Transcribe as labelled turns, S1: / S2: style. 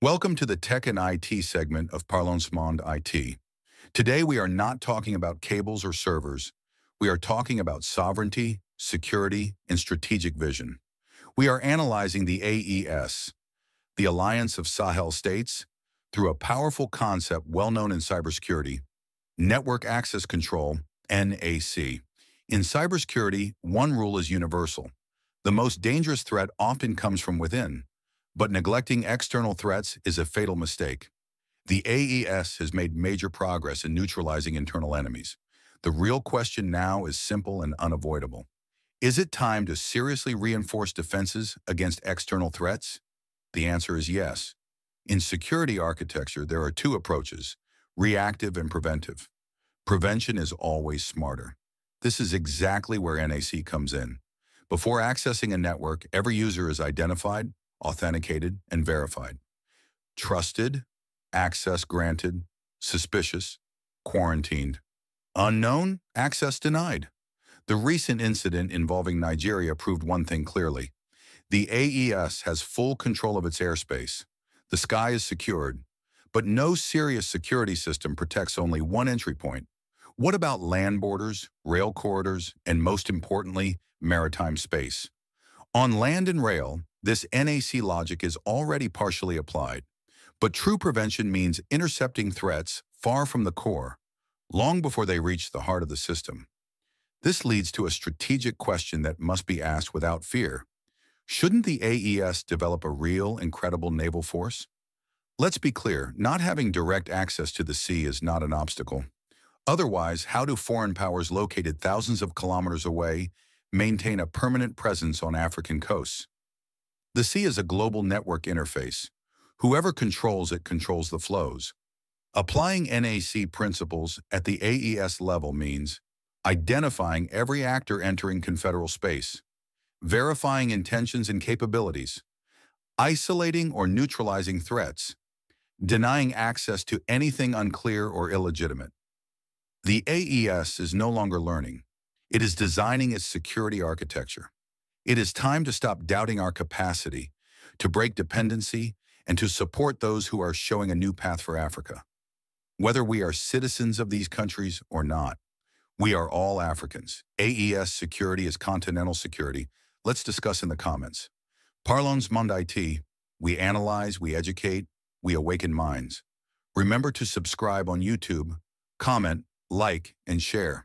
S1: Welcome to the Tech and IT segment of Parlons Monde IT. Today we are not talking about cables or servers. We are talking about sovereignty, security, and strategic vision. We are analyzing the AES, the Alliance of Sahel States, through a powerful concept well known in cybersecurity, Network Access Control, NAC. In cybersecurity, one rule is universal. The most dangerous threat often comes from within, but neglecting external threats is a fatal mistake. The AES has made major progress in neutralizing internal enemies. The real question now is simple and unavoidable. Is it time to seriously reinforce defenses against external threats? The answer is yes. In security architecture, there are two approaches, reactive and preventive. Prevention is always smarter. This is exactly where NAC comes in. Before accessing a network, every user is identified, authenticated, and verified. Trusted, access granted, suspicious, quarantined. Unknown, access denied. The recent incident involving Nigeria proved one thing clearly. The AES has full control of its airspace. The sky is secured, but no serious security system protects only one entry point. What about land borders, rail corridors, and most importantly, maritime space? On land and rail, this NAC logic is already partially applied, but true prevention means intercepting threats far from the core, long before they reach the heart of the system. This leads to a strategic question that must be asked without fear. Shouldn't the AES develop a real incredible credible naval force? Let's be clear, not having direct access to the sea is not an obstacle. Otherwise, how do foreign powers located thousands of kilometers away maintain a permanent presence on African coasts? The sea is a global network interface. Whoever controls it controls the flows. Applying NAC principles at the AES level means identifying every actor entering confederal space, verifying intentions and capabilities, isolating or neutralizing threats, denying access to anything unclear or illegitimate. The AES is no longer learning. It is designing its security architecture. It is time to stop doubting our capacity, to break dependency, and to support those who are showing a new path for Africa. Whether we are citizens of these countries or not, we are all Africans. AES security is continental security. Let's discuss in the comments. Parlons Monde IT. We analyze, we educate, we awaken minds. Remember to subscribe on YouTube, comment, like, and share.